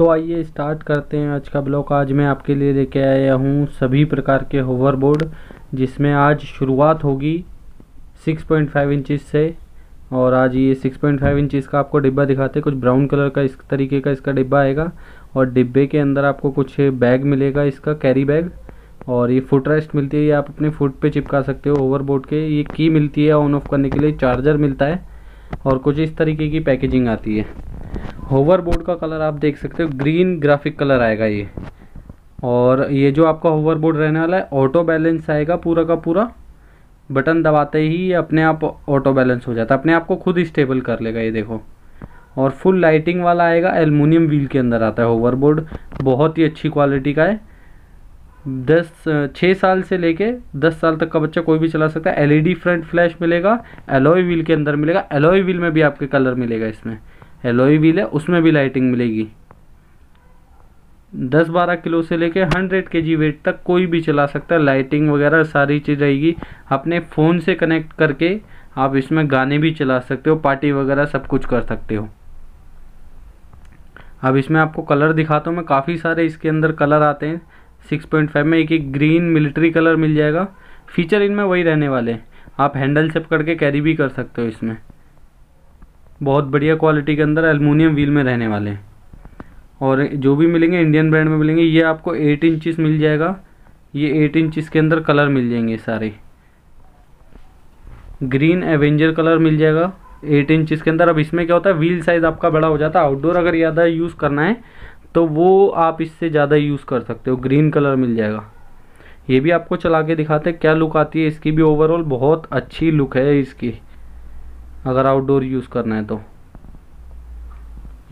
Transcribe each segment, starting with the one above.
तो आइए स्टार्ट करते हैं आज का ब्लॉग आज मैं आपके लिए लेके आया हूँ सभी प्रकार के होवरबोर्ड जिसमें आज शुरुआत होगी 6.5 पॉइंट से और आज ये 6.5 पॉइंट का आपको डिब्बा दिखाते हैं कुछ ब्राउन कलर का इस तरीके का इसका डिब्बा आएगा और डिब्बे के अंदर आपको कुछ बैग मिलेगा इसका कैरी बैग और ये फुट रेस्ट मिलती है ये आप अपने फुट पे चिपका सकते हो ओवरबोर्ड के ये की मिलती है ऑन ऑफ करने के लिए चार्जर मिलता है और कुछ इस तरीके की पैकेजिंग आती है होवर बोर्ड का कलर आप देख सकते हो ग्रीन ग्राफिक कलर आएगा ये और ये जो आपका होवर बोर्ड रहने वाला है ऑटो बैलेंस आएगा पूरा का पूरा बटन दबाते ही ये अपने आप ऑटो बैलेंस हो जाता है अपने आप को खुद स्टेबल कर लेगा ये देखो और फुल लाइटिंग वाला आएगा एलमिनियम व्हील के अंदर आता है होवर बोर्ड बहुत ही अच्छी क्वालिटी का है दस छः साल से लेके दस साल तक का बच्चा कोई भी चला सकता है एलईडी फ्रंट फ्लैश मिलेगा एलोई व्हील के अंदर मिलेगा एलोई व्हील में भी आपके कलर मिलेगा इसमें एलोई व्हील है उसमें भी लाइटिंग मिलेगी दस बारह किलो से लेके हंड्रेड के जी वेट तक कोई भी चला सकता है लाइटिंग वगैरह सारी चीज़ रहेगी अपने फ़ोन से कनेक्ट करके आप इसमें गाने भी चला सकते हो पार्टी वगैरह सब कुछ कर सकते हो अब इसमें आपको कलर दिखाता हूँ मैं काफ़ी सारे इसके अंदर कलर आते हैं सिक्स पॉइंट फाइव में एक एक ग्रीन मिलिट्री कलर मिल जाएगा फीचर इनमें वही रहने वाले हैं आप हैंडल सेप करके कैरी भी कर सकते हो इसमें बहुत बढ़िया क्वालिटी के अंदर एलमोनियम व्हील में रहने वाले हैं और जो भी मिलेंगे इंडियन ब्रांड में मिलेंगे ये आपको एट इंचिस मिल जाएगा ये एट इंचिस के अंदर कलर मिल जाएंगे सारे ग्रीन एवेंजर कलर मिल जाएगा एट इंचिस के अंदर अब इसमें क्या होता है व्हील साइज़ आपका बड़ा हो जाता है आउटडोर अगर ज़्यादा यूज़ करना है तो वो आप इससे ज़्यादा यूज़ कर सकते हो ग्रीन कलर मिल जाएगा ये भी आपको चला के दिखाते हैं क्या लुक आती है इसकी भी ओवरऑल बहुत अच्छी लुक है इसकी अगर आउटडोर यूज़ करना है तो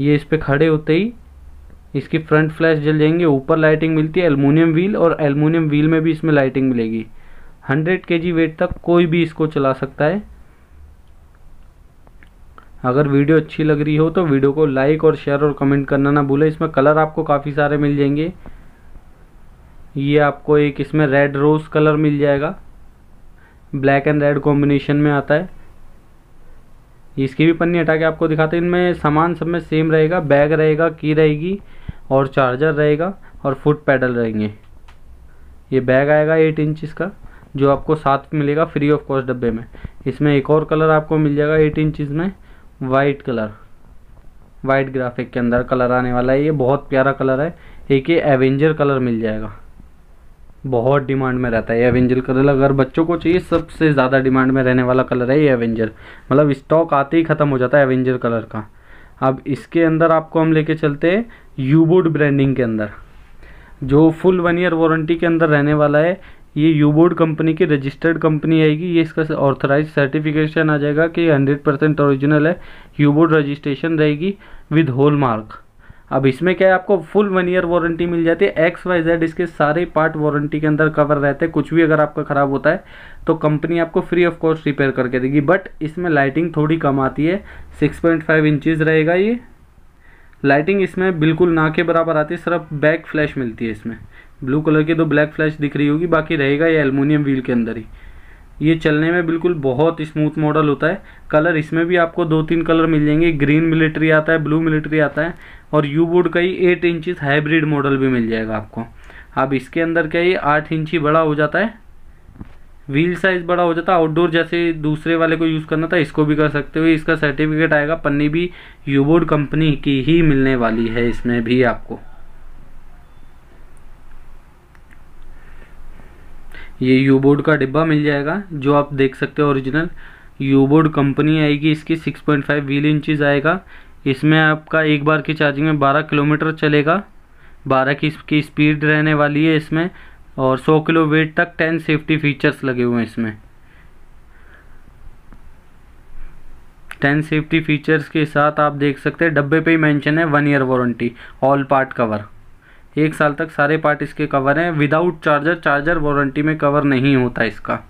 ये इस पर खड़े होते ही इसकी फ्रंट फ्लैश जल जाएंगे ऊपर लाइटिंग मिलती है एलमिनियम व्हील और एलमिनियम व्हील में भी इसमें लाइटिंग मिलेगी 100 के वेट तक कोई भी इसको चला सकता है अगर वीडियो अच्छी लग रही हो तो वीडियो को लाइक और शेयर और कमेंट करना ना भूले इसमें कलर आपको काफ़ी सारे मिल जाएंगे ये आपको एक इसमें रेड रोज़ कलर मिल जाएगा ब्लैक एंड रेड कॉम्बिनेशन में आता है इसकी भी पन्नी हटा के आपको दिखाते हैं इनमें सामान सब में सेम रहेगा बैग रहेगा की रहेगी और चार्जर रहेगा और फुट पैडल रहेंगे ये बैग आएगा एट इंच इसका जो आपको साथ मिलेगा फ्री ऑफ कॉस्ट डब्बे में इसमें एक और कलर आपको मिल जाएगा एट इंच में वाइट कलर वाइट ग्राफिक के अंदर कलर आने वाला है ये बहुत प्यारा कलर है एक ये एवेंजर कलर मिल जाएगा बहुत डिमांड में रहता है एवेंजर कलर अगर बच्चों को चाहिए सबसे ज़्यादा डिमांड में रहने वाला कलर है ये एवेंजर मतलब स्टॉक आते ही ख़त्म हो जाता है एवेंजर कलर का अब इसके अंदर आपको हम लेके चलते हैं यूबोर्ड ब्रांडिंग के अंदर जो फुल वन ईयर वारंटी के अंदर रहने वाला है ये यूबोर्ड कंपनी की रजिस्टर्ड कंपनी आएगी ये इसका ऑथराइज सर्टिफिकेशन आ जाएगा कि हंड्रेड परसेंट ओरिजिनल है यूबोर्ड रजिस्ट्रेशन रहेगी विद होल मार्क अब इसमें क्या है आपको फुल वन ईयर वारंटी मिल जाती है एक्स वाई जेड इसके सारे पार्ट वारंटी के अंदर कवर रहते हैं कुछ भी अगर आपका ख़राब होता है तो कंपनी आपको फ्री ऑफ कॉस्ट रिपेयर करके देगी बट इसमें लाइटिंग थोड़ी कम आती है सिक्स पॉइंट फाइव इंचज़ रहेगा ये लाइटिंग इसमें बिल्कुल ना के बराबर आती है सिर्फ बैक फ्लैश मिलती है इसमें ब्लू कलर की दो ब्लैक फ्लैश दिख रही होगी बाकी रहेगा ये अल्मोनियम व्हील के अंदर ही ये चलने में बिल्कुल बहुत स्मूथ मॉडल होता है कलर इसमें भी आपको दो तीन कलर मिल जाएंगे ग्रीन मिलिट्री आता है ब्लू मिलिट्री आता है और यू बोर्ड का ही एट इंचज हाइब्रिड मॉडल भी मिल जाएगा आपको अब इसके अंदर क्या ये आठ इंच ही बड़ा हो जाता है व्हील साइज बड़ा हो जाता है आउटडोर जैसे दूसरे वाले को यूज़ करना था इसको भी कर सकते हो इसका सर्टिफिकेट आएगा पन्नी भी यूबोर्ड कंपनी की ही मिलने वाली है इसमें भी आपको ये यू बोर्ड का डिब्बा मिल जाएगा जो आप देख सकते हो ओरिजिनल यू बोर्ड कंपनी आएगी इसकी 6.5 पॉइंट व्हील इंचज आएगा इसमें आपका एक बार की चार्जिंग में 12 किलोमीटर चलेगा 12 की इसकी स्पीड रहने वाली है इसमें और 100 किलो वेट तक 10 सेफ्टी फीचर्स लगे हुए हैं इसमें 10 सेफ्टी फीचर्स के साथ आप देख सकते हैं डब्बे पे ही मेंशन है one year warranty all part cover एक साल तक सारे पार्ट इसके कवर हैं विदाउट चार्जर चार्जर वारंटी में कवर नहीं होता इसका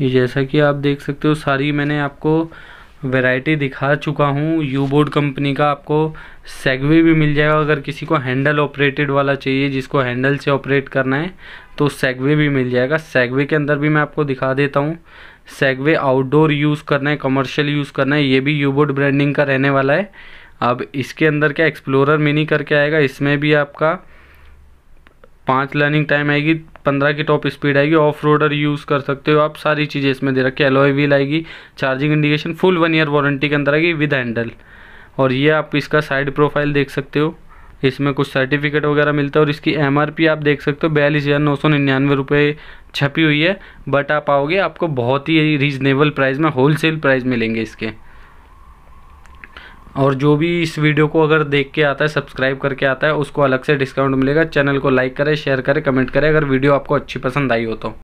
ये जैसा कि आप देख सकते हो सारी मैंने आपको वैरायटी दिखा चुका हूँ यू बोर्ड कंपनी का आपको सेगवे भी मिल जाएगा अगर किसी को हैंडल ऑपरेटेड वाला चाहिए जिसको हैंडल से ऑपरेट करना है तो सेगवे भी मिल जाएगा सेगवे के अंदर भी मैं आपको दिखा देता हूँ सेगवे आउटडोर यूज़ करना है कमर्शियल यूज़ करना है ये भी यू बोर्ड ब्रांडिंग का रहने वाला है अब इसके अंदर क्या एक्सप्लोरर मिनी करके आएगा इसमें भी आपका पाँच लर्निंग टाइम आएगी पंद्रह की टॉप स्पीड आएगी ऑफ रोडर यूज़ कर सकते हो आप सारी चीज़ें इसमें दे रखी एलोए व्हील आएगी charging indication full one year warranty के अंदर आएगी विद हैंडल और ये आप इसका साइड प्रोफाइल देख सकते हो इसमें कुछ सर्टिफिकेट वगैरह मिलता है और इसकी एम आप देख सकते हो बयालीस हज़ार नौ सौ निन्यानवे रुपये छपी हुई है बट आप आओगे आपको बहुत ही रीजनेबल प्राइस में होलसेल प्राइस मिलेंगे इसके और जो भी इस वीडियो को अगर देख के आता है सब्सक्राइब करके आता है उसको अलग से डिस्काउंट मिलेगा चैनल को लाइक करें शेयर करें कमेंट करें अगर वीडियो आपको अच्छी पसंद आई हो तो